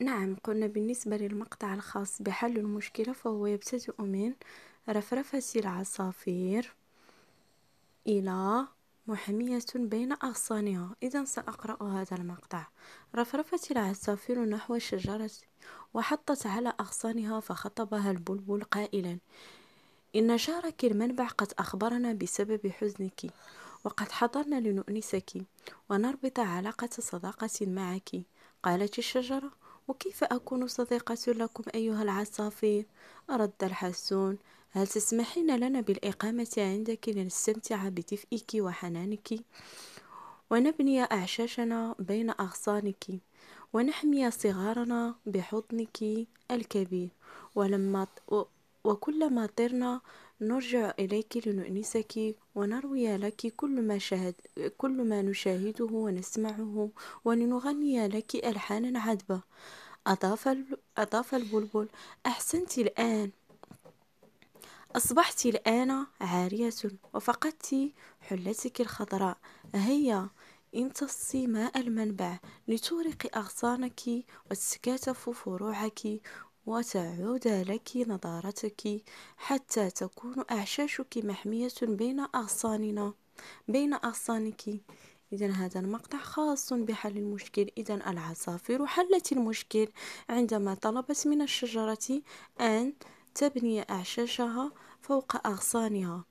نعم قلنا بالنسبة للمقطع الخاص بحل المشكلة فهو يبتدئ من رفرفة العصافير إلى محمية بين أغصانها إذا سأقرأ هذا المقطع رفرفت العصافير نحو الشجرة وحطت على أغصانها فخطبها البلبل قائلا إن شعرك المنبع قد أخبرنا بسبب حزنك وقد حضرنا لنؤنسك ونربط علاقة صداقة معك قالت الشجرة وكيف أكون صديقة لكم أيها العصافير؟ رد الحسون هل تسمحين لنا بالإقامة عندك لنستمتع بدفئك وحنانك؟ ونبني أعشاشنا بين أغصانك ونحمي صغارنا بحضنك الكبير ولما وكلما طرنا نرجع إليك لنؤنسك ونروي لك كل ما, شاهد كل ما نشاهده ونسمعه ولنغني لك ألحانا عذبة أضاف, أضاف البلبل أحسنت الآن أصبحت الآن عارية وفقدت حلتك الخضراء هيا امتصي ماء المنبع لتورقي أغصانك وتتكاتف فروعك وتعود لك نضارتك حتى تكون أعشاشك محمية بين أغصاننا بين أغصانك إذا هذا المقطع خاص بحل المشكل إذا العصافير حلت المشكل عندما طلبت من الشجرة أن تبني أعشاشها فوق أغصانها